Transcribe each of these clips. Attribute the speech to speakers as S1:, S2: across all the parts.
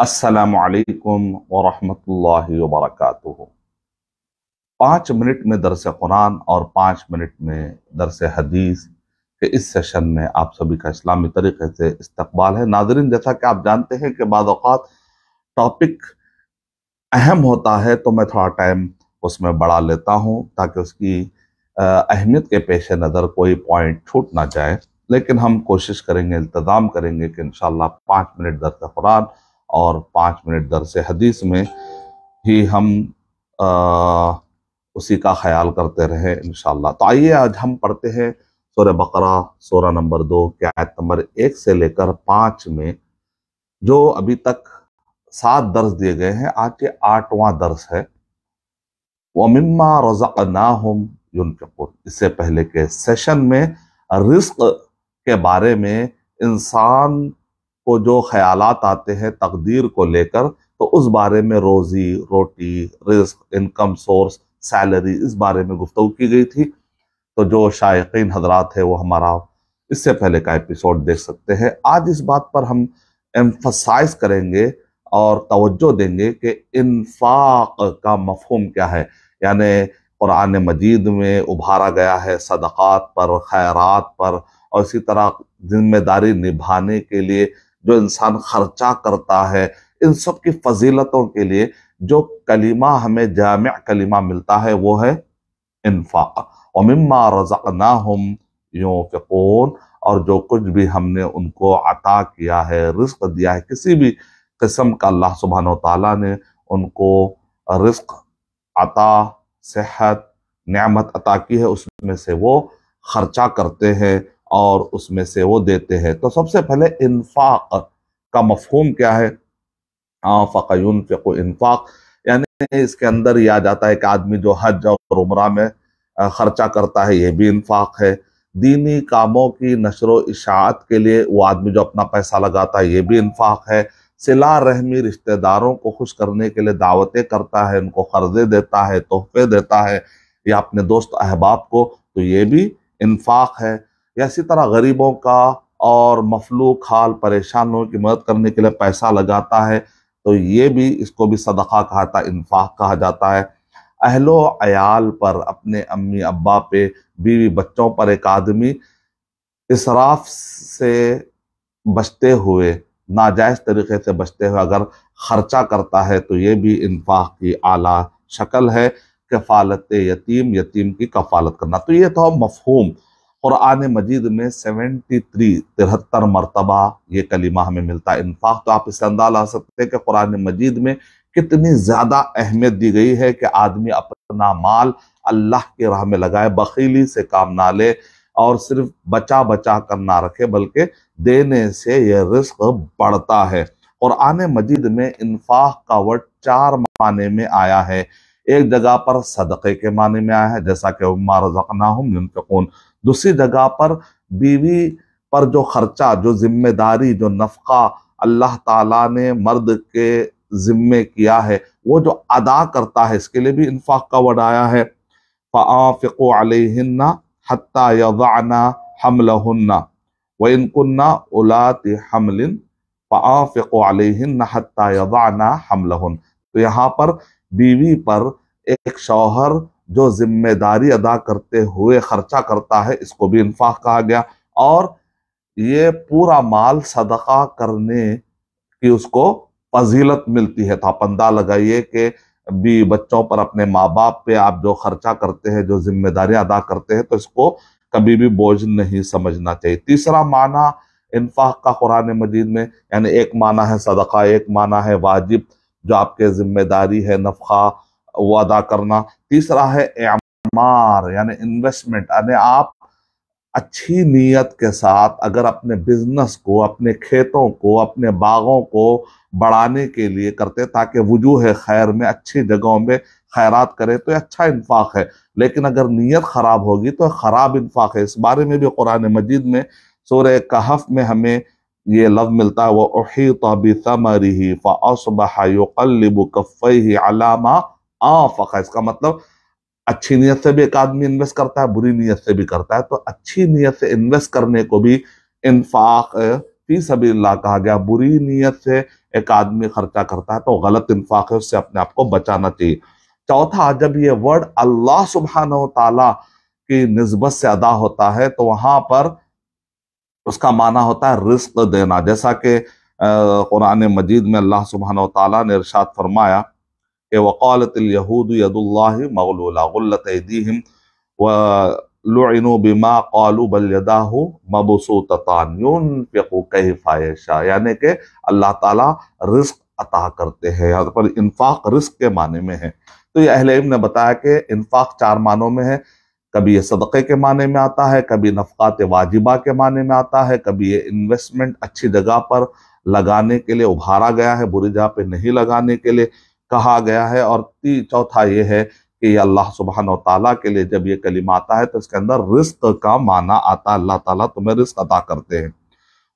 S1: असलकम वरहमल वरक पाँच मिनट में दरस कुरान और पाँच मिनट में दरस हदीस के इस सेशन में आप सभी का इस्लामी तरीके से इस्तबाल है नाजरीन जैसा कि आप जानते हैं कि बाद टॉपिक अहम होता है तो मैं थोड़ा टाइम उसमें बढ़ा लेता हूँ ताकि उसकी अहमियत के पेश नज़र कोई पॉइंट छूट ना जाए लेकिन हम कोशिश करेंगे इंतज़ाम करेंगे कि इन शाला पाँच मिनट दरस कुरान और पाँच मिनट दर हदीस में ही हम आ, उसी का ख्याल करते रहें इन तो आइए आज हम पढ़ते हैं शोर बकरा सोरा नंबर दो क्या आयत नंबर एक से लेकर पाँच में जो अभी तक सात दर्स दिए गए हैं आज के आठवां दर्स है वमिम्मा रज़ा ना हम इससे पहले के सेशन में रिस्क के बारे में इंसान को जो ख्याल आते हैं तकदीर को लेकर तो उस बारे में रोज़ी रोटी रिस्क इनकम सोर्स सैलरी इस बारे में गुफ्तु की गई थी तो जो शायक हजरात है वो हमारा इससे पहले का एपिसोड देख सकते हैं आज इस बात पर हम एम्फसाइज करेंगे और तवज्जो देंगे कि इनफाक का मफहम क्या है यानि कुरान मजीद में उभारा गया है सदक़ात पर खैरात पर और इसी तरह जिम्मेदारी निभाने के लिए जो इंसान खर्चा करता है इन सब की फजीलतों के लिए जो कलीमा हमें जाम कलीमा मिलता है वो है इन्फाक वमिम्मा रजाना हम यूफ़ोन और जो कुछ भी हमने उनको अता किया है रिस्क दिया है किसी भी किस्म का अल्लाह सुबहान ताला ने उनको रिस्क अता सेहत नमत अता की है उसमें से वो ख़र्चा करते हैं और उसमें से वो देते हैं तो सबसे पहले इन्फाक का मफहूम क्या है फ़कयून फ़िको इन्फाक यानी इसके अंदर यह आ जाता है कि आदमी जो हज और उम्र में ख़र्चा करता है ये भी इन्फाक है दीनी कामों की नशर इशात के लिए वो आदमी जो अपना पैसा लगाता है ये भी इन्फाक है सिला रहमी रिश्तेदारों को खुश करने के लिए दावतें करता है उनको कर्जे देता है तोहफे देता है या अपने दोस्त अहबाब को तो ये भी इन्फाक है या इसी तरह गरीबों का और मफलूक हाल परेशानों की मदद करने के लिए पैसा लगाता है तो ये भी इसको भी सदका कहा जाता है इन्फाक कहा जाता है अहलो अयाल पर अपने अम्मी अब्बा पे बीवी बच्चों पर एक आदमी इसराफ से बचते हुए नाजायज़ तरीके से बचते हुए अगर ख़र्चा करता है तो ये भी इन्फाक की आला शक्ल है कफालत यतीम यतीम की कफालत करना तो ये तो मफहूम कुरान मजीद में सेवेंटी थ्री तिहत्तर मरतबा ये कलीमा हमें मिलता है इनफाक तो आप इससे अंदाज ला सकते हैं कि कुरान मजीद में कितनी ज़्यादा अहमियत दी गई है कि आदमी अपना माल अल्लाह की राह में लगाए बखीली से काम ना ले और सिर्फ बचा बचा कर ना रखे बल्कि देने से यह रिस्क बढ़ता है कुरान मजीद में इनफाक का वर्ड चार माने में आया है एक जगह पर सदक़े के माने में आया है जैसा कि उम्मा रजकना हम दूसरी जगह पर बीवी पर जो खर्चा जो जिम्मेदारी जो नफका अल्लाह ताला ने मर्द के जिम्मे किया है वो जो अदा करता है इसके लिए भी इन्फाक का वर्ड आया है फ़ाफ़िको अलहन्ना हत्ता यदाना हमलहन्ना व इनकन्ना उलात हमल फ़ाफ़िको अलहन्ना हत्ता यदाना तो यहाँ पर बीवी पर एक शौहर जो जिम्मेदारी अदा करते हुए खर्चा करता है इसको भी इन्फाक कहा गया और ये पूरा माल सदका करने की उसको फजीलत मिलती है पंदा लगाइए कि भी बच्चों पर अपने माँ बाप पे आप जो खर्चा करते हैं जो जिम्मेदारियां अदा करते हैं तो इसको कभी भी बोझ नहीं समझना चाहिए तीसरा माना इन्फाक का कुरान मजीद में यानी एक माना है सदका एक माना है वाजिब जो आपके जिम्मेदारी है नफ़ा वादा करना तीसरा है एमार यानी इन्वेस्टमेंट यानी आप अच्छी नीयत के साथ अगर अपने बिजनेस को अपने खेतों को अपने बागों को बढ़ाने के लिए करते ताकि वजूह खैर में अच्छी जगहों में खैरात करें तो अच्छा इन्फाक है लेकिन अगर नीयत ख़राब होगी तो ख़राब इन्फाक है इस बारे में भी कुरान मजीद में सूर्य कहफ में हमें ये लफ्ज़ मिलता है वह उही तबी समरी फ़ासबा युकल्लिब अलामा है इसका मतलब अच्छी नीयत से भी एक आदमी इन्वेस्ट करता है बुरी नीयत से भी करता है तो अच्छी नीयत से इन्वेस्ट करने को भी इन्फाक फी सभी कहा गया बुरी नीयत से एक आदमी खर्चा करता है तो गलत इन्फाक है उससे अपने आप को बचाना चाहिए चौथा जब ये वर्ड अल्लाह सुबहान तला की नस्बत से अदा होता है तो वहां पर उसका माना होता है रिस्क देना जैसा कि कुरान मजीद में अल्लाह सुबहान तला ने इर्शाद फरमाया अल्लाह करते हैं यहाँ पर इन्फाक रिस्क के माने में है तो यह अहल इल्म ने बताया कि इन्फाक चार मानों में है कभी ये सदक़े के माने में आता है कभी नफ़ात वाजिबा के माने में आता है कभी ये इन्वेस्टमेंट अच्छी जगह पर लगाने के लिए उभारा गया है बुरी जगह पे नहीं लगाने के लिए कहा गया है और चौथा ये है कि अल्लाह सुबहान तला के लिए जब ये कलीमा आता है तो इसके अंदर रिस्क का माना आता है अल्लाह तला तुम्हें रिस्क अदा करते हैं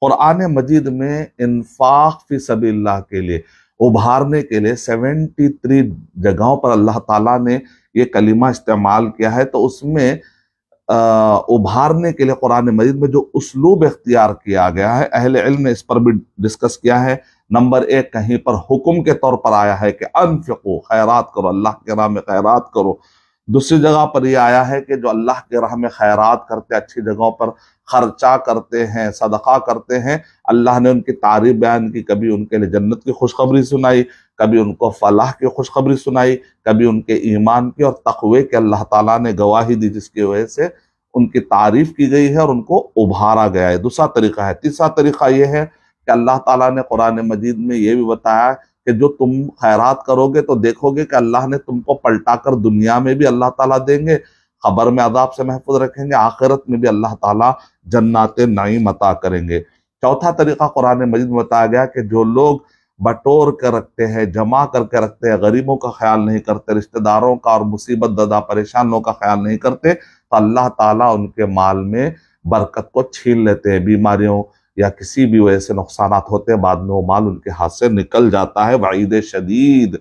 S1: और आने मजीद में इन्फाक फी सभी के लिए उभारने के लिए सेवेंटी थ्री जगहों पर अल्लाह तला ने यह कलीमा इस्तेमाल किया है तो उसमें आ, उभारने के लिए कुरान मजीद में जो उसलूब इख्तियार किया गया है अहल इल्म ने इस पर भी डिस्कस किया है नंबर एक कहीं पर हुक्म के तौर पर आया है कि अनफिको खैरात करो अल्लाह के नाम में खैरात करो दूसरी जगह पर यह आया है कि जो अल्लाह के राह में खैरात करते अच्छी जगहों पर खर्चा करते हैं सदका करते हैं अल्लाह ने उनकी तारीफ बयान की कभी उनके लिए जन्नत की खुशखबरी सुनाई कभी उनको फलाह की खुशखबरी सुनाई कभी उनके ईमान की और तकवे की अल्लाह ताला ने गवाही दी जिसकी वजह से उनकी तारीफ की गई है और उनको उभारा गया है दूसरा तरीका है तीसरा तरीका यह है कि अल्लाह ताला ने कुरान मजीद में ये भी बताया कि जो तुम खैरात करोगे तो देखोगे कि अल्लाह ने तुमको पलटा कर दुनिया में भी अल्लाह ताला देंगे खबर में अदाब से महफूज रखेंगे आखिरत में भी अल्लाह ताला जन्नत नई मता करेंगे चौथा तरीका कुरान मजिद में बताया गया कि जो लोग बटोर कर रखते हैं जमा करके रखते हैं गरीबों का ख्याल नहीं करते रिश्तेदारों का और मुसीबत ददा परेशान लोगों का ख्याल नहीं करते तो अल्लाह ताला उनके माल में बरकत को छीन लेते हैं बीमारियों या किसी भी वजह से नुकसान होते हैं बाद में वो माल उनके हाथ से निकल जाता है वाइद शदीद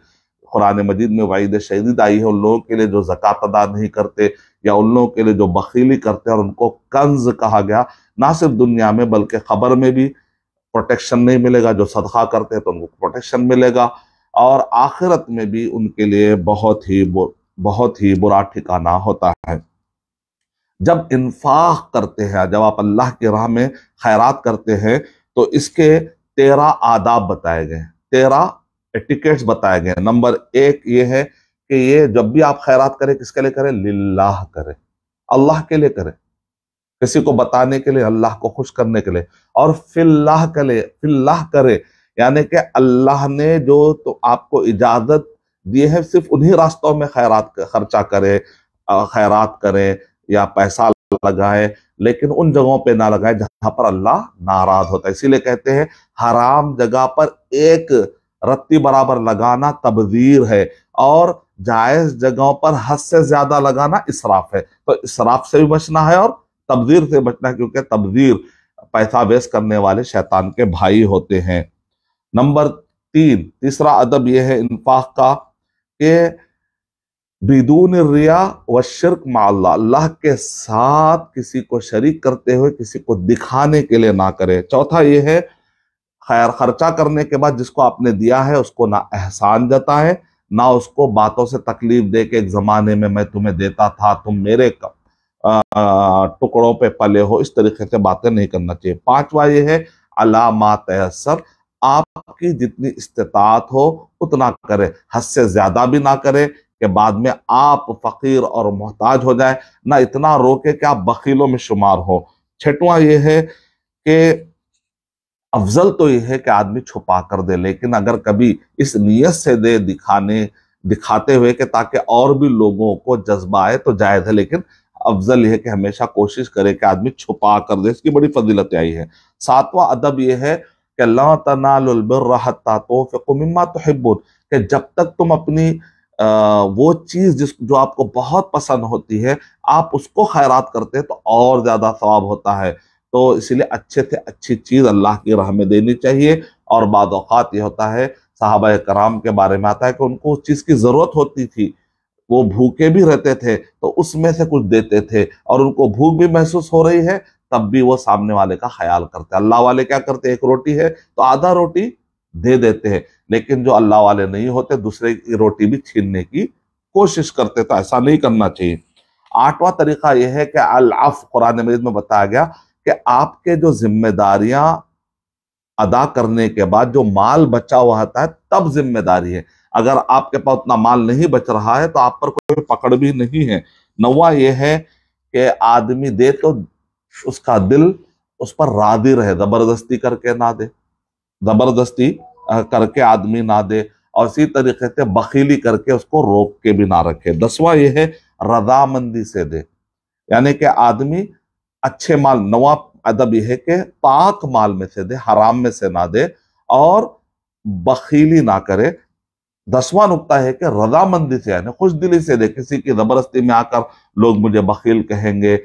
S1: कुरान मजीद में वाइद शदीद आई है उन लोगों के लिए जो जक़ात अदा नहीं करते या उन लोगों के लिए जो बखीली करते हैं और उनको कंज कहा गया ना सिर्फ दुनिया में बल्कि खबर में भी प्रोटेक्शन नहीं मिलेगा जो सदखा करते हैं तो उनको प्रोटेक्शन मिलेगा और आखिरत में भी उनके लिए बहुत ही बहुत ही बुरा ठिकाना होता है जब इन्फाक करते हैं जब आप अल्लाह की राह में खैरात करते हैं तो इसके तेरह आदाब बताए गए तेरह एटिकेट्स बताए गए नंबर एक ये है कि ये जब भी आप खैरात करें किसके लिए करें लाह करें अल्लाह के लिए करें किसी को बताने के लिए अल्लाह को खुश करने के लिए और फिल्लाह के लिए फिल्लाह करे यानी कि अल्लाह ने जो तो आपको इजाज़त दिए है सिर्फ उन्हीं रास्तों में खैरात खर्चा करें खैरात करें या पैसा लगाए लेकिन उन जगहों पे ना लगाए जहां पर अल्लाह नाराज होता है इसीलिए कहते हैं हराम जगह पर एक रत्ती बराबर लगाना तबदीर है और जायज जगहों पर हद से ज्यादा लगाना इसराफ है तो इसराफ से भी बचना है और तबदीर से बचना है क्योंकि तबदीर पैसा वेस्ट करने वाले शैतान के भाई होते हैं नंबर तीन तीसरा अदब यह है इनफाक का बिदून रिया व शिरक माल्ला अल्लाह के साथ किसी को शरीक करते हुए किसी को दिखाने के लिए ना करे चौथा ये है खैर खर्चा करने के बाद जिसको आपने दिया है उसको ना एहसान है ना उसको बातों से तकलीफ दे के एक ज़माने में मैं तुम्हें देता था तुम मेरे टुकड़ों पे पले हो इस तरीके से बातें नहीं करना चाहिए पांचवा ये है अलामत असर आपकी जितनी इस्तात हो उतना करे हद से ज़्यादा भी ना करे कि बाद में आप फ़कीर और मोहताज हो जाए ना इतना रोके कि आप बकीलों में शुमार हो छठवा यह है कि अफजल तो यह है कि आदमी छुपा कर दे लेकिन अगर कभी इस नीयत से दे दिखाने दिखाते हुए कि ताकि और भी लोगों को जज्बा आए तो जायज़ है लेकिन अफजल यह है कि हमेशा कोशिश करे कि आदमी छुपा कर दे इसकी बड़ी फजीलत आई है सातवां अदब यह है कि ला तनालबिर तो मिम्मा तोहबुल कि जब तक तुम अपनी वो चीज़ जिस जो आपको बहुत पसंद होती है आप उसको खैरात करते हैं तो और ज़्यादा स्वाब होता है तो इसलिए अच्छे से अच्छी चीज़ अल्लाह की राह में देनी चाहिए और बाद ये होता है साहब कराम के बारे में आता है कि उनको उस चीज़ की ज़रूरत होती थी वो भूखे भी रहते थे तो उसमें से कुछ देते थे और उनको भूख भी महसूस हो रही है तब भी वो सामने वाले का ख्याल करते अल्लाह वाले क्या करते एक रोटी है तो आधा रोटी दे देते हैं लेकिन जो अल्लाह वाले नहीं होते दूसरे की रोटी भी छीनने की कोशिश करते तो ऐसा नहीं करना चाहिए आठवां तरीका यह है कि अल्लाफ कुरान मजीद में बताया गया कि आपके जो जिम्मेदारियां अदा करने के बाद जो माल बचा हुआ होता है तब जिम्मेदारी है अगर आपके पास उतना माल नहीं बच रहा है तो आप पर कोई पकड़ भी नहीं है नवा यह है कि आदमी दे तो उसका दिल उस पर राधी रहे जबरदस्ती करके ना दे ज़बरदस्ती करके आदमी ना दे और इसी तरीके से बखीली करके उसको रोक के भी ना रखे दसवां यह है रजामंदी से दे यानी कि आदमी अच्छे माल नवा अदब यह है कि पाक माल में से दे हराम में से ना दे और बखीली ना करे दसवां नुकता है कि रजामंदी से यानी खुश दिली से दे किसी की जबरदस्ती में आकर लोग मुझे बखील कहेंगे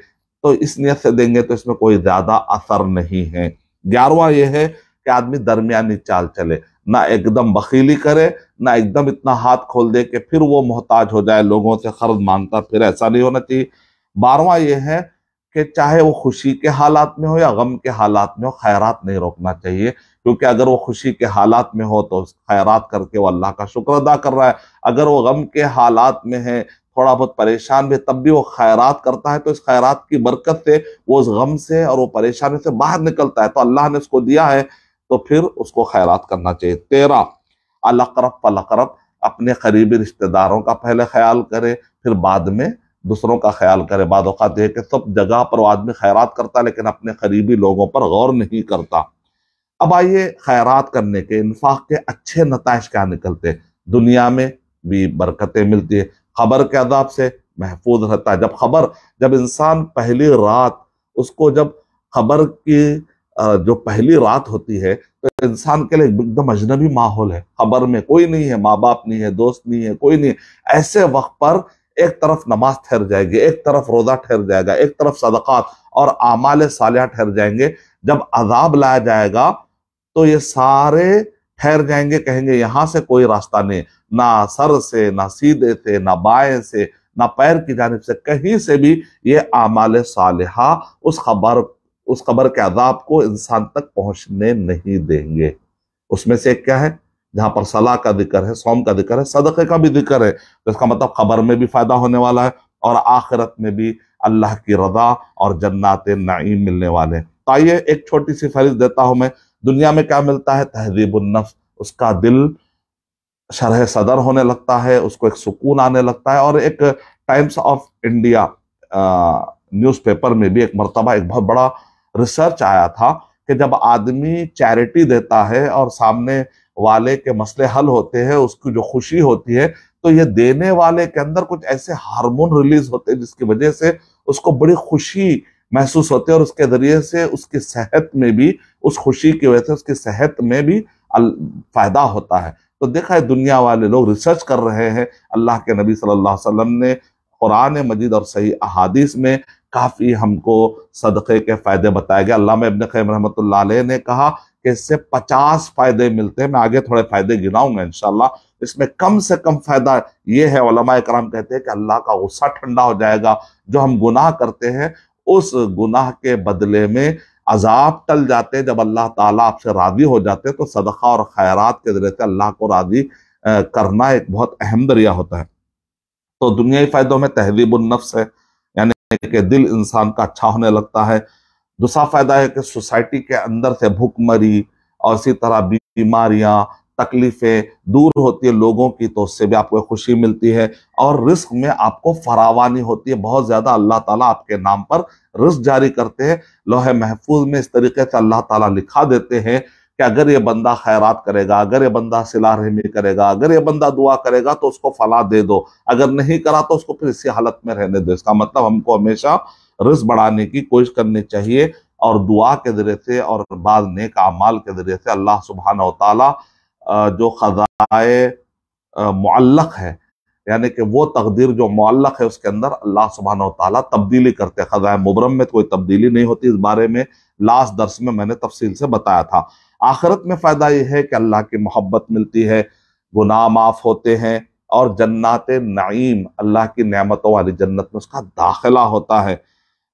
S1: तो इस नियत से देंगे तो इसमें कोई ज्यादा असर नहीं है ग्यारहवा यह है कि आदमी दरमियानी चाल चले ना एकदम बखीली करे ना एकदम इतना हाथ खोल दे कि फिर वो मोहताज हो जाए लोगों से खर्ज मांगता फिर ऐसा नहीं होना चाहिए बारवा ये है कि चाहे वो खुशी के हालात में हो या गम के हालात में हो खैरात नहीं रोकना चाहिए क्योंकि अगर वो खुशी के हालात में हो तो खैरात करके वो अल्लाह का शुक्र अदा कर रहा है अगर वो गम के हालात में है थोड़ा बहुत परेशान भी तब भी वो खैरात करता है तो इस खैरात की बरकत से वो उस गम से और वो परेशानी से बाहर निकलता है तो अल्लाह ने उसको दिया है तो फिर उसको खैरात करना चाहिए तेरह अलकरब पलकरब अपने करीबी रिश्तेदारों का पहले ख्याल करे फिर बाद में दूसरों का ख्याल करे बाद अवत यह कि सब जगह पर आदमी खैरात करता लेकिन अपने करीबी लोगों पर गौर नहीं करता अब आइए खैरात करने के इन्फाक के अच्छे नतज क्या निकलते दुनिया में भी बरकतें मिलती है खबर के अदाब से महफूज रहता है जब खबर जब इंसान पहली रात उसको जब खबर की जो पहली रात होती है तो इंसान के लिए एकदम अजनबी माहौल है खबर में कोई नहीं है माँ बाप नहीं है दोस्त नहीं है कोई नहीं है ऐसे वक्त पर एक तरफ नमाज ठहर जाएगी एक तरफ रोज़ा ठहर जाएगा एक तरफ सदक़ात और आमाल सालिया ठहर जाएंगे जब अजाब लाया जाएगा तो ये सारे ठहर जाएंगे कहेंगे यहाँ से कोई रास्ता नहीं ना सर से ना सीधे से ना बाएं से ना पैर की जानब से कहीं से भी ये आमाल सालहा उस खबर उस कबर के अदाब को इंसान तक पहुंचने नहीं देंगे उसमें से एक क्या है जहां पर सलाह का जिक्र है सोम का जिक्र है सदक़े का भी जिक्र है तो इसका मतलब खबर में भी फ़ायदा होने वाला है और आखिरत में भी अल्लाह की रजा और जन्नात नईम मिलने वाले हैं तो आइए एक छोटी सी फहरिस्त देता हूं मैं दुनिया में क्या मिलता है तहजीबुलनफ उसका दिल शरह सदर होने लगता है उसको एक सुकून आने लगता है और एक टाइम्स ऑफ इंडिया न्यूज़पेपर में भी एक मरतबा एक बहुत बड़ा रिसर्च आया था कि जब आदमी चैरिटी देता है और सामने वाले के मसले हल होते हैं उसकी जो खुशी होती है तो ये देने वाले के अंदर कुछ ऐसे हार्मोन रिलीज होते हैं जिसकी वजह से उसको बड़ी खुशी महसूस होती है और उसके जरिए से उसकी सेहत में भी उस खुशी की वजह से उसकी सेहत में भी फायदा होता है तो देखा है दुनिया वाले लोग रिसर्च कर रहे हैं अल्लाह के नबी सल्लल्लाहु अलैहि वसल्लम ने कुरान मजीद और सही अहादीस में काफ़ी हमको सदक़े के फ़ायदे बताए गए अल्लाह में इबन खैम रहमत ने कहा कि इससे पचास फ़ायदे मिलते हैं मैं आगे थोड़े फ़ायदे गिनाऊंगा इन इसमें कम से कम फ़ायदा ये है कराम कहते हैं कि अल्लाह का गुस्सा ठंडा हो जाएगा जो हम गुनाह करते हैं उस गुनाह के बदले में अजाब टल जाते हैं जब अल्लाह ताला आपसे राज़ी हो जाते हैं तो सदक़ा और खैरत के ज़रिए से अल्लाह को राज़ी करना एक बहुत अहम दरिया होता है तो दुनियाई फ़ायदों में तहजीबुलनफ्स है के दिल इंसान का अच्छा होने लगता है दूसरा फायदा है कि सोसाइटी के अंदर से भूखमरी और इसी तरह बीमारियां तकलीफें दूर होती है लोगों की तो उससे भी आपको खुशी मिलती है और रिस्क में आपको फरावानी होती है बहुत ज़्यादा अल्लाह ताला आपके नाम पर रिस्क जारी करते हैं लोहे महफूज में इस तरीके से अल्लाह ताला लिखा देते हैं कि अगर ये बंदा खैरात करेगा अगर ये बंदा सिला रहमी करेगा अगर ये बंदा दुआ करेगा तो उसको फला दे दो अगर नहीं करा तो उसको फिर इसी हालत में रहने दो इसका मतलब हमको हमेशा रिस्क बढ़ाने की कोशिश करनी चाहिए और दुआ के जरिए से और बाद नेक अमाल के जरिए से अल्लाह सुबहाना तला जो खजाए मुल्लक है यानी कि वो तकदीर जो मुल्लक है उसके अंदर अल्लाह सुबहाना तला तब्दीली करते हैं खजाए मुबरम में कोई तब्दीली नहीं होती इस बारे में लास्ट दर्स में मैंने तफसील से बताया था आखिरत में फ़ायदा यह है कि अल्लाह की मोहब्बत मिलती है गुनाह माफ़ होते हैं और जन्नत नईम अल्लाह की नेमतों वाली जन्नत में उसका दाखिला होता है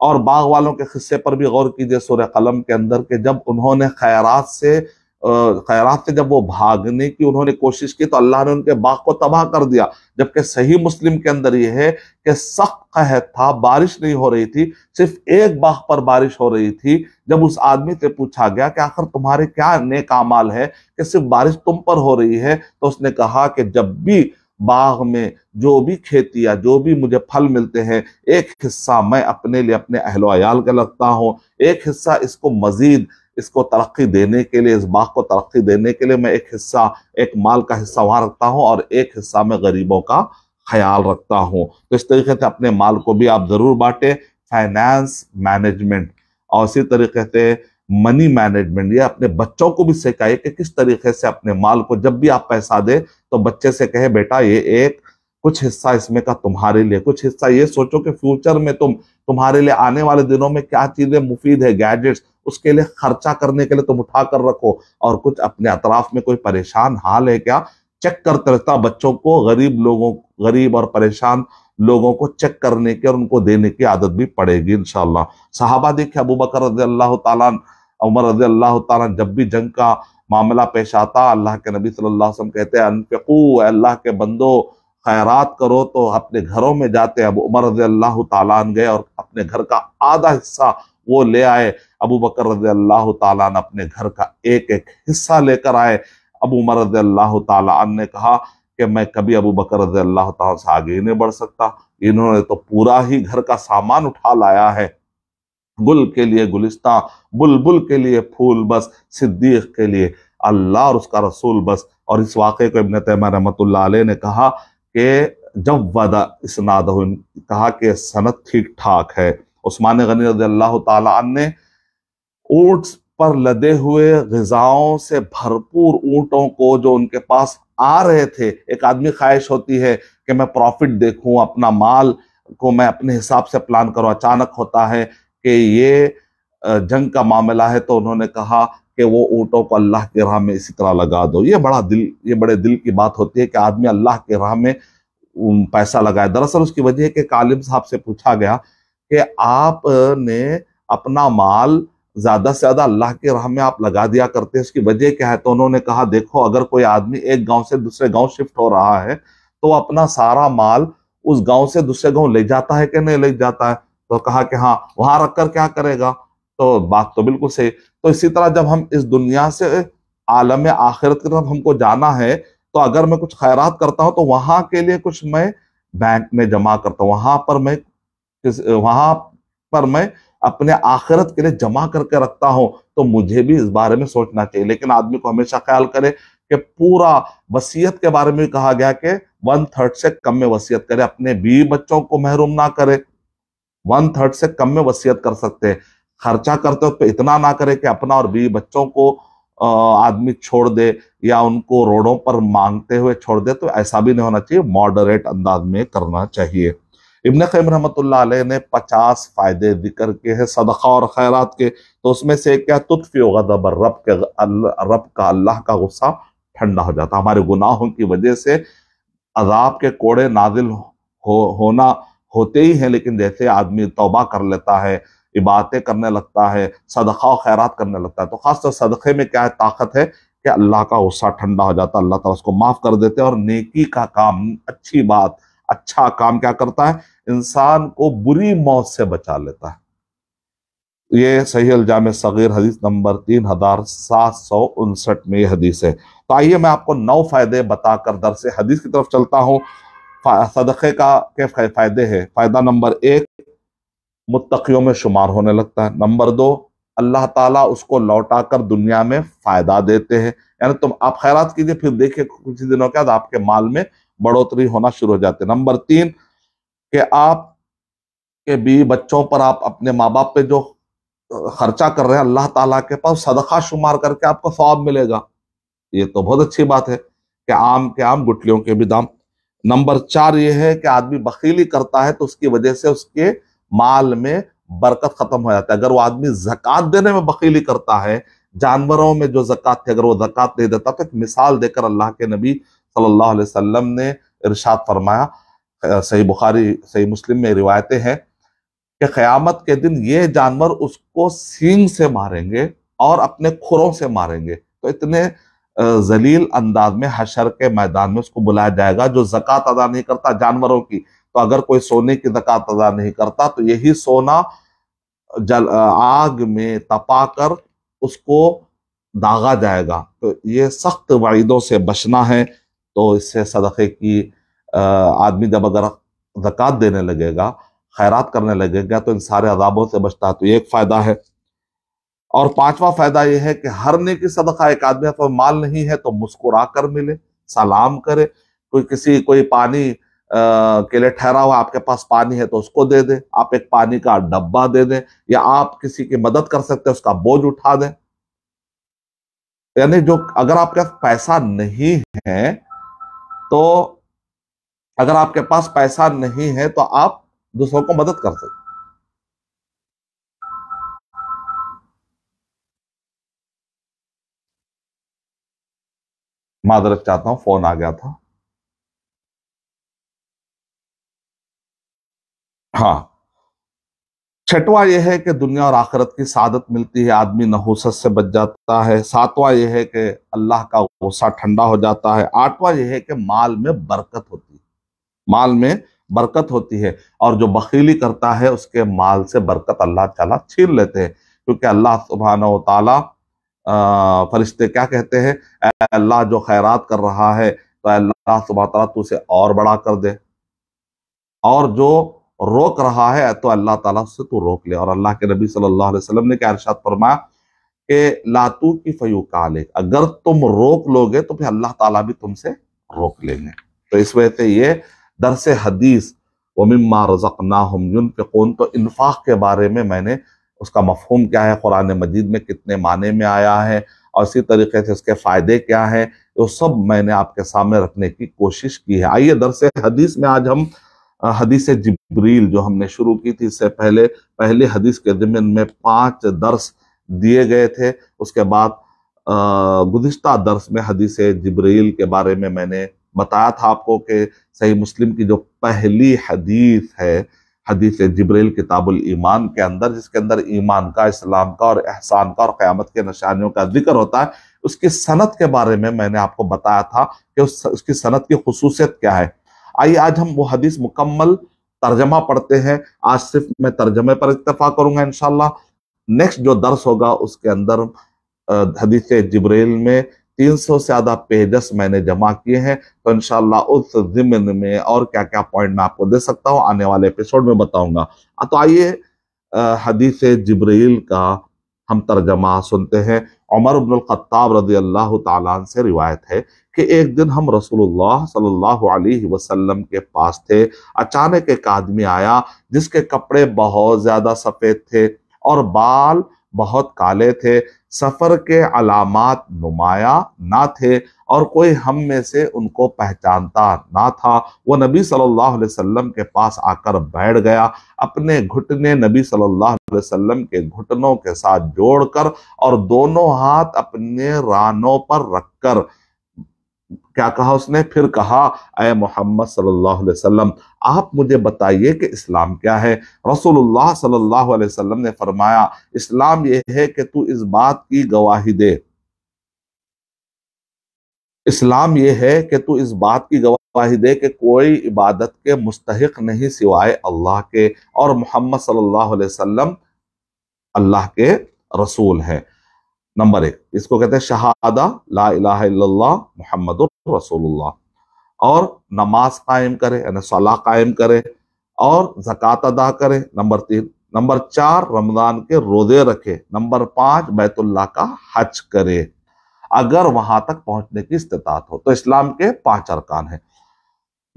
S1: और बाग वालों के खिस्से पर भी गौर कीजिए सूर्य कलम के अंदर के जब उन्होंने खैरात से खैरात से जब वो भागने की उन्होंने कोशिश की तो अल्लाह ने उनके बाग को तबाह कर दिया जबकि सही मुस्लिम के अंदर यह है कि सख्त कहत था बारिश नहीं हो रही थी सिर्फ एक बाग पर बारिश हो रही थी जब उस आदमी से पूछा गया कि आखिर तुम्हारे क्या नेक अमाल है कि सिर्फ बारिश तुम पर हो रही है तो उसने कहा कि जब भी बाग में जो भी खेती या जो भी मुझे फल मिलते हैं एक हिस्सा मैं अपने लिए अपने अहलोयाल का लगता हूँ एक हिस्सा इसको मजीद इसको तरक्की देने के लिए इस बाग को तरक्की देने के लिए मैं एक हिस्सा एक माल का हिस्सा वहाँ रखता हूँ और एक हिस्सा मैं गरीबों का ख्याल रखता हूँ तो इस तरीके से अपने माल को भी आप ज़रूर बांटे फाइनेंस मैनेजमेंट और इसी तरीके से मनी मैनेजमेंट ये अपने बच्चों को भी सिखाइए कि किस तरीके से अपने माल को जब भी आप पैसा दें तो बच्चे से कहे बेटा ये एक कुछ हिस्सा इसमें का तुम्हारे लिए कुछ हिस्सा ये सोचो कि फ्यूचर में तुम तुम्हारे लिए आने वाले दिनों में क्या चीजें मुफीद है गैजेट्स उसके लिए खर्चा करने के लिए तुम उठा कर रखो और कुछ अपने अतराफ में कोई परेशान हाल है क्या चेक करते रहता बच्चों को गरीब लोगों गरीब और परेशान लोगों को चेक करने की और उनको देने की आदत भी पड़ेगी इनशाला साहबा देखे अबू बकर रजी अल्लाह तमर रजी अल्लाह तब भी जंग का मामला पेश आता अल्लाह के नबी सल्लल्लाह अलैहि वसल्लम कहते हैं अल्लाह के बंदो खैरात करो तो अपने घरों में जाते अब उमर रजी अल्लाह तन गए और अपने घर का आधा हिस्सा वो ले आए अबू बकर रज अल्लाह तन अपने घर का एक एक हिस्सा लेकर आए अबू उमर रज अल्लाह तन ने कहा कि मैं कभी अबू बकर रज अल्लाह से आगे ही नहीं बढ़ सकता इन्होंने तो पूरा ही घर का सामान उठा लाया है गुल के लिए गुलिस्ता बुलबुल के लिए फूल बस सिद्दीक के लिए अल्लाह और उसका रसूल बस और इस वाक़े को इबन तैम रमत ने कहा कि जब वादा नाद कहा कि सनत ठीक ठाक है उस्मान गनी रजी अल्लाह ने ऊंट पर लदे हुए गजाओं से भरपूर ऊंटों को जो उनके पास आ रहे थे एक आदमी ख्वाहिश होती है कि मैं प्रॉफिट देखूं अपना माल को मैं अपने हिसाब से प्लान करूं अचानक होता है कि ये जंग का मामला है तो उन्होंने कहा कि वो ऊँटों को अल्लाह के राह में इसी तरह लगा दो ये बड़ा दिल ये बड़े दिल की बात होती है कि आदमी अल्लाह के राह में पैसा लगाए दरअसल उसकी वजह है कि कालिम साहब से पूछा गया कि आपने अपना माल ज्यादा से ज्यादा अल्लाह की राह में आप लगा दिया करते हैं उसकी वजह क्या है तो उन्होंने कहा देखो अगर कोई आदमी एक गांव से दूसरे गांव शिफ्ट हो रहा है तो अपना सारा माल उस गांव से दूसरे गांव ले जाता है कि नहीं ले जाता है तो कहा कि हाँ वहां रखकर क्या करेगा तो बात तो बिल्कुल सही तो इसी तरह जब हम इस दुनिया से आलम आखिरत की तरफ हमको जाना है तो अगर मैं कुछ खैरात करता हूँ तो वहां के लिए कुछ मैं बैंक में जमा करता हूँ वहां पर मैं वहां पर मैं अपने आखिरत के लिए जमा करके रखता हूं तो मुझे भी इस बारे में सोचना चाहिए लेकिन आदमी को हमेशा ख्याल करे कि पूरा वसीयत के बारे में कहा गया कि वन थर्ड से कम में वसीयत करे अपने बीवी बच्चों को महरूम ना करे वन थर्ड से कम में वसीयत कर सकते हैं खर्चा करते वक्त तो इतना ना करे कि अपना और बीवी बच्चों को आदमी छोड़ दे या उनको रोडों पर मांगते हुए छोड़ दे तो ऐसा भी नहीं होना चाहिए मॉडरेट अंदाज में करना चाहिए इबन कैम रहमत ने पचास फ़ायदे जिक्र किए हैं सदक़ा और खैरात के तो उसमें से क्या तुतफ़ी गदबर रब के रब का अल्लाह का गुस्सा ठंडा हो जाता हमारे गुनाहों की वजह से अजाब के कोड़े नाजिल हो होना होते ही हैं लेकिन जैसे आदमी तोबा कर लेता है इबादतें करने लगता है सदक़ा और खैरात करने लगता है तो ख़ासतौर सदक़े में क्या है ताकत है कि अल्लाह का गुस्सा ठंडा हो जाता है अल्लाह तला उसको माफ़ कर देते हैं और नेकी का काम अच्छी बात अच्छा काम क्या करता है इंसान को बुरी मौत से बचा लेता है ये सही अल्जाम सगीर हदीस नंबर तीन हजार सात सौ उनसठ में ये हदीस है तो आइए मैं आपको नौ फायदे बताकर दर से हदीस की तरफ चलता हूँ सदक़े का के फायदे है फायदा नंबर एक मुतकियों में शुमार होने लगता है नंबर दो अल्लाह ताला उसको लौटा कर दुनिया में फायदा देते हैं यानी तुम आप खैरात कीजिए फिर देखिए कुछ दिनों के बाद आपके माल में बढ़ोतरी होना शुरू हो जाती है नंबर तीन कि आप के भी बच्चों पर आप अपने माँ बाप पे जो खर्चा कर रहे हैं अल्लाह ताला के पास सदका शुमार करके आपको स्वाब मिलेगा ये तो बहुत अच्छी बात है कि आम के आम गुटलियों के भी दाम नंबर चार ये है कि आदमी बखीली करता है तो उसकी वजह से उसके माल में बरकत खत्म हो जाता है अगर वो आदमी जक़ात देने में बखीली करता है जानवरों में जो जक़ात थी अगर वो जक़ात नहीं देता तो एक मिसाल देकर अल्लाह के नबी सल्लल्लाहु अलैहि वसल्लम ने इरशाद फरमाया सही बुखारी सही मुस्लिम में रिवायतें हैं कि क़यामत के दिन ये जानवर उसको सींग से मारेंगे और अपने खुरों से मारेंगे तो इतने जलील अंदाज में हशर के मैदान में उसको बुलाया जाएगा जो जक़ात अदा नहीं करता जानवरों की तो अगर कोई सोने की जक़ात अदा नहीं करता तो यही सोना जल आग में तपाकर उसको दागा जाएगा तो ये सख्त वायदों से बचना है तो इससे सदक़े की आदमी जब अगर जक़ात देने लगेगा खैरात करने लगेगा तो इन सारे अजाबों से बचता है तो ये एक फ़ायदा है और पांचवा फ़ायदा यह है कि हर की सदका एक आदमी पर तो माल नहीं है तो मुस्कुरा कर मिले सलाम करे कोई किसी कोई पानी आ, के लिए ठहरा हुआ आपके पास पानी है तो उसको दे दे आप एक पानी का डब्बा दे दें या आप किसी की मदद कर सकते हैं उसका बोझ उठा दें यानी जो अगर आपके पास पैसा नहीं है तो अगर आपके पास पैसा नहीं है तो आप दूसरों को मदद कर सकते मादरत चाहता हूं फोन आ गया था हाँ छठवां यह है कि दुनिया और आखिरत की सादत मिलती है आदमी नहुसत से बच जाता है सातवां यह है कि अल्लाह का गुस्सा ठंडा हो जाता है आठवां यह है कि माल में बरकत होती है माल में बरकत होती है और जो बखीली करता है उसके माल से बरकत अल्लाह ताला छीन लेते हैं क्योंकि अल्लाह सुबहान तला फरिश्ते क्या कहते हैं अल्लाह जो खैरात कर रहा है तो अल्लाह सुबह तला तू उसे और बड़ा कर दे और जो रोक रहा है तो अल्लाह ताला उससे तू रोक ले और अल्लाह के नबी सल्लल्लाहु अलैहि वसल्लम ने क्या अरशाद फरमाया कि लातू की फयू काले अगर तुम रोक लोगे तो फिर अल्लाह ताला भी तुमसे रोक लेंगे तो इस वजह से ये दरस हदीस वमिम्मा रज़क नाहम फ़िकून तो इन्फाक के बारे में मैंने उसका मफहम क्या है कुरान मजीद में कितने माने में आया है और इसी तरीके से उसके फ़ायदे क्या हैं वो सब मैंने आपके सामने रखने की कोशिश की है आइए दरस हदीस में आज हम हदीस जबरील जो हमने शुरू की थी इससे पहले पहले हदीस के ज़मीन में पाँच दर्स दिए गए थे उसके बाद गुज्त दर्स में हदीस जबरील के बारे में मैंने बताया था आपको कि सही मुस्लिम की जो पहली हदीस है हदीस जबरील किताबुल ईमान के अंदर जिसके अंदर ईमान का इस्लाम का और एहसान का और क़्यामत के निशानियों का जिक्र होता है उसकी सनत के बारे में मैंने आपको बताया था कि उस, उसकी सनत की खसूसियत क्या है आइए आज हम वो हदीस मुकम्मल तर्जमा पढ़ते हैं आज सिर्फ मैं तर्जमे पर इतफा करूंगा इनशाला नेक्स्ट जो दर्स होगा उसके अंदर हदीस जबरील में तीन सौ से ज्यादा पेजेस मैंने जमा किए हैं तो इनशाला उस जिमन में और क्या क्या पॉइंट मैं आपको दे सकता हूँ आने वाले एपिसोड में बताऊंगा तो आइए हदीस जबरील का हम तर्जमा सुनते हैं उमर अब्दुल खत्ताब रजी अल्लाह तन से रिवायत है कि एक दिन हम रसूलुल्लाह सल्लल्लाहु अलैहि वसल्लम के पास थे अचानक एक आदमी आया जिसके कपड़े बहुत ज़्यादा सफ़ेद थे और बाल बहुत काले थे सफ़र के अलामत नुमाया ना थे और कोई हम में से उनको पहचानता ना था वो नबी सल्लल्लाहु अलैहि वसल्लम के पास आकर बैठ गया अपने घुटने नबी सल्लल्लाहु अलैहि वसल्लम के घुटनों के साथ जोड़कर और दोनों हाथ अपने रानों पर रखकर क्या कहा उसने फिर कहा अय मोहम्मद सल्लल्लाहु अलैहि वसल्लम आप मुझे बताइए कि इस्लाम क्या है रसूलुल्लाह सल्लल्लाहु अलैहि वसल्लम ने फरमाया इस्लाम यह है कि तू इस बात की गवाही दे इस्लाम यह है कि तू इस बात की गवाही दे कि कोई इबादत के मुस्तक नहीं सिवाय अल्लाह के और मोहम्मद सल्लल्लाहु अलैहि वसल्लम अल्लाह के रसूल हैं नंबर एक इसको कहते हैं शहादा ला मोहम्मद रसोल्ला और नमाज कायम करे यानी सलाह कायम करे और जक़ात अदा करे नंबर तीन नंबर चार रमज़ान के रोज़े रखे नंबर पांच बैतुल्ला का हज करे अगर वहां तक पहुंचने की इस्तात हो तो इस्लाम के पांच अरकान है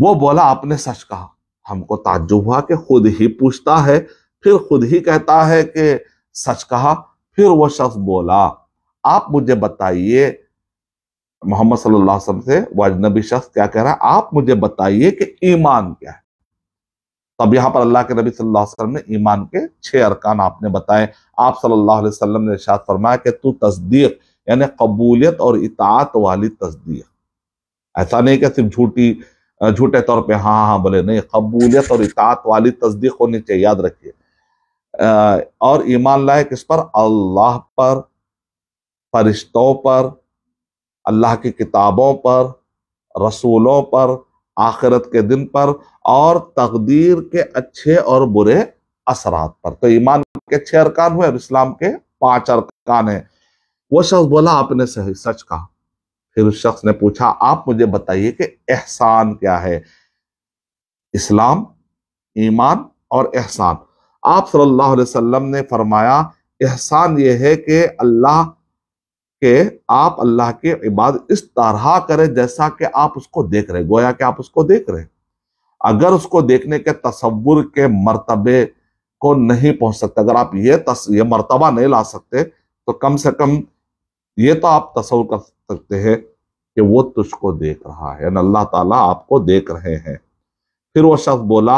S1: वो बोला आपने सच कहा हमको ताजुब हुआ कि खुद ही पूछता है फिर खुद ही कहता है कि सच कहा फिर वो शख्स बोला आप मुझे बताइए मोहम्मद सल्लल्लाहु अलैहि वसल्लम से वो अजनबी शख्स क्या कह रहा है आप मुझे बताइए कि ईमान क्या है तब यहां पर अल्लाह के नबी सल्लल्लाहु अलैहि वसल्लम ने ईमान के छह अरकान आपने बताए आप सल्लल्लाहु अलैहि वसल्लम ने इरशाद फरमाया कि तू तस्दीक यानी कबूलियत और इतात वाली तस्दीक ऐसा नहीं कि सिर्फ झूठी झूठे तौर पर हाँ हाँ बोले नहीं कबूलियत और इतात वाली तस्दीक होनी चाहिए याद रखिए और ईमान लाए किस पर अल्लाह पर फरिश्तों पर अल्लाह की किताबों पर रसूलों पर आखिरत के दिन पर और तकदीर के अच्छे और बुरे असरात पर तो ईमान के छह अरकान हुए और इस्लाम के पांच अरकान हैं वो शख्स बोला आपने सही सच कहा फिर उस शख्स ने पूछा आप मुझे बताइए कि एहसान क्या है इस्लाम ईमान और एहसान आप सल्लल्लाहु अलैहि वसल्लम ने फरमाया एहसान यह है कि अल्लाह कि आप अल्लाह के इबाद इस तरह करें जैसा कि आप उसको देख रहे गोया कि आप उसको देख रहे अगर उसको देखने के तस्वुर के मरतबे को नहीं पहुंच सकते अगर आप ये तस ये मरतबा नहीं ला सकते तो कम से कम ये तो आप तस्वुर कर सकते हैं कि वो तुझको देख रहा है यानी अल्लाह ताला आपको देख रहे हैं फिर वो शख्स बोला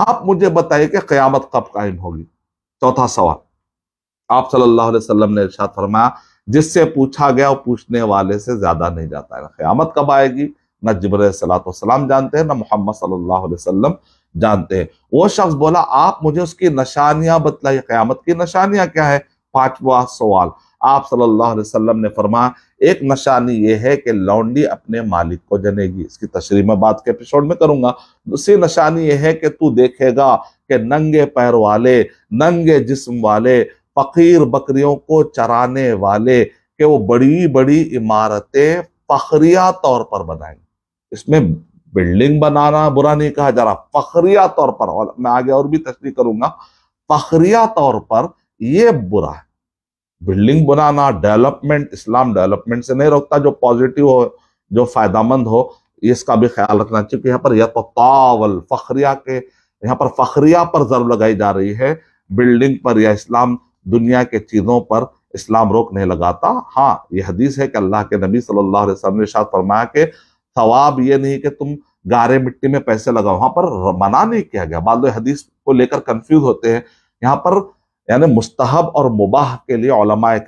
S1: आप मुझे बताइए कि क़यामत कब कायम होगी चौथा सवाल आप सल्लल्लाहु अलैहि ने इरशाद फरमाया जिससे पूछा गया वो पूछने वाले से ज्यादा नहीं जाता है क़्यामत कब आएगी न जबर सलाम जानते हैं ना मोहम्मद सल्लल्लाहु जानते हैं वो शख्स बोला आप मुझे उसकी निशानियां बतलाई क़्यामत की निशानियां क्या है पांचवा सवाल आप सल्लल्लाहु अलैहि वसल्लम ने फरमाया एक निशानी यह है कि लौंडी अपने मालिक को जनेगी इसकी तशरी में बात के एपिसोड में करूंगा दूसरी निशानी यह है कि तू देखेगा कि नंगे पैर वाले नंगे जिस्म वाले फकीर बकरियों को चराने वाले के वो बड़ी बड़ी इमारतें फखरिया तौर पर बनाएंगे इसमें बिल्डिंग बनाना बुरा नहीं कहा जा रहा फखरिया तौर पर और मैं आगे और भी तस्वीर करूंगा फखरिया तौर पर यह बुरा है बिल्डिंग बनाना डेवलपमेंट इस्लाम डेवलपमेंट से नहीं रोकता जो पॉजिटिव हो जो फायदामंद हो इसका भी ख्याल रखना चाहिए यहाँ पर यह तो तावल फखरिया के यहाँ पर फखरिया पर जर लगाई जा रही है बिल्डिंग पर या इस्लाम दुनिया के चीज़ों पर इस्लाम रोक नहीं लगाता हाँ यह हदीस है कि अल्लाह के नबी सल्लल्लाहु अलैहि वसल्लम ने शाद फरमाया कि सवाब ये नहीं कि तुम गारे मिट्टी में पैसे लगाओ वहाँ पर मना नहीं किया गया बाद हदीस को लेकर कन्फ्यूज होते हैं यहाँ पर यानी मुस्तहब और मुबाह के लिए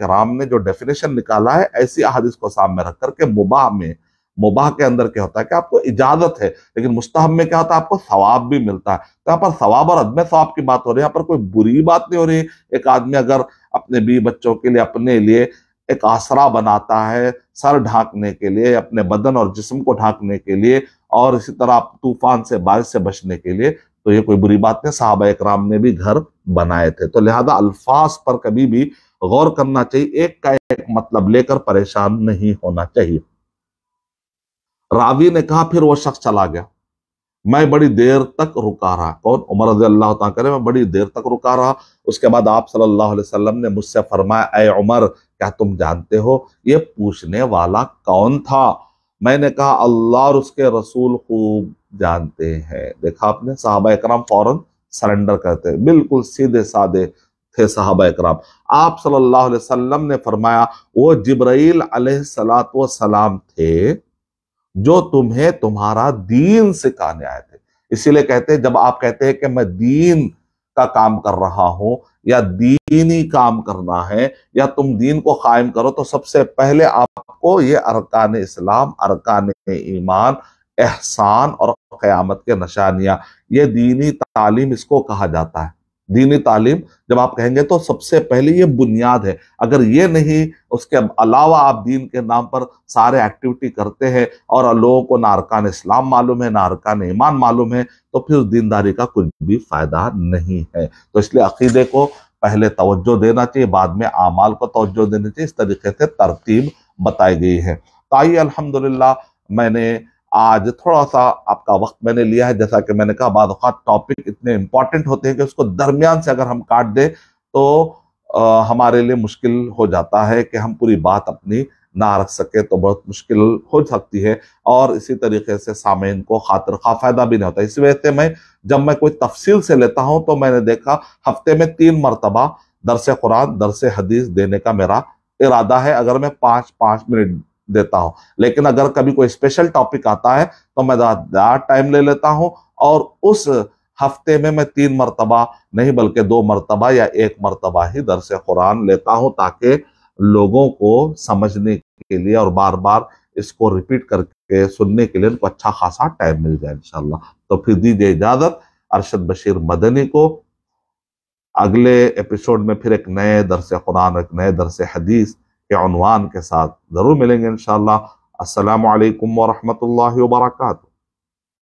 S1: कराम ने जो डेफिनेशन निकाला है ऐसी अदीस को सामने रख करके मुबाह में मुबाह के अंदर क्या होता है कि आपको इजाजत है लेकिन मुस्तहब में क्या होता है आपको सवाब भी मिलता है तो यहाँ पर सवाब और अदम सवाब की बात हो रही है यहाँ पर कोई बुरी बात नहीं हो रही एक आदमी अगर अपने बी बच्चों के लिए अपने लिए एक आसरा बनाता है सर ढांकने के लिए अपने बदन और जिस्म को ढांकने के लिए और इसी तरह तूफान से बारिश से बचने के लिए तो ये कोई बुरी बात नहीं साहब इकराम ने भी घर बनाए थे तो लिहाजा अल्फाज पर कभी भी गौर करना चाहिए एक का एक मतलब लेकर परेशान नहीं होना चाहिए रावी ने कहा फिर वो शख्स चला गया मैं बड़ी देर तक रुका रहा कौन उमर रजी अल्लाह करे मैं बड़ी देर तक रुका रहा उसके बाद आप सल्लल्लाहु अलैहि वसल्लम ने मुझसे फरमाया ए उमर क्या तुम जानते हो ये पूछने वाला कौन था मैंने कहा अल्लाह और उसके रसूल खूब जानते हैं देखा आपने साहबा इक्राम फौरन सरेंडर करते बिल्कुल सीधे साधे थे साहबा इक्राम आप सल्लाह ने फरमाया वो जिब्राइल अलैहि सलात सलाम थे जो तुम्हें तुम्हारा दीन सिखाने आए थे इसीलिए कहते हैं जब आप कहते हैं कि मैं दीन का काम कर रहा हूं या दीनी काम करना है या तुम दीन को कायम करो तो सबसे पहले आपको ये अरकान इस्लाम अरकान ईमान एहसान और क्यामत के निशानियां ये दीनी तालीम इसको कहा जाता है दीनी तालीम जब आप कहेंगे तो सबसे पहले ये बुनियाद है अगर ये नहीं उसके अलावा आप दीन के नाम पर सारे एक्टिविटी करते हैं और लोगों को ना अरकान इस्लाम मालूम है ना अरकान ईमान मालूम है तो फिर उस दीनदारी का कुछ भी फ़ायदा नहीं है तो इसलिए अकीदे को पहले तवज्जो देना चाहिए बाद में आमाल को तवज्जो देना चाहिए इस तरीके से तरतीब बताई गई है ताई तो अल्हम्दुलिल्लाह मैंने आज थोड़ा सा आपका वक्त मैंने लिया है जैसा कि मैंने कहा बाद टॉपिक इतने इंपॉर्टेंट होते हैं कि उसको दरमियान से अगर हम काट दें तो आ, हमारे लिए मुश्किल हो जाता है कि हम पूरी बात अपनी ना रख सके तो बहुत मुश्किल हो सकती है और इसी तरीके से सामेन को खातर खा फायदा भी नहीं होता इसी वजह से मैं जब मैं कोई तफसील से लेता हूँ तो मैंने देखा हफ्ते में तीन मरतबा दरस कुरान दरस हदीस देने का मेरा इरादा है अगर मैं पाँच पाँच मिनट देता हूं लेकिन अगर कभी कोई स्पेशल टॉपिक आता है तो मैं ज़्यादा टाइम ले लेता हूं और उस हफ्ते में मैं तीन मरतबा नहीं बल्कि दो मरतबा या एक मरतबा ही दरस कुरान लेता हूं ताकि लोगों को समझने के लिए और बार बार इसको रिपीट करके सुनने के लिए उनको अच्छा खासा टाइम मिल जाए इनशाला तो फिर दीजिए इजाज़त अरशद बशीर मदनी को अगले एपिसोड में फिर एक नए दरस कुरान एक नए दरस हदीस के अनवान के साथ ज़रूर मिलेंगे इन शाह असलकम वरहमल वर्का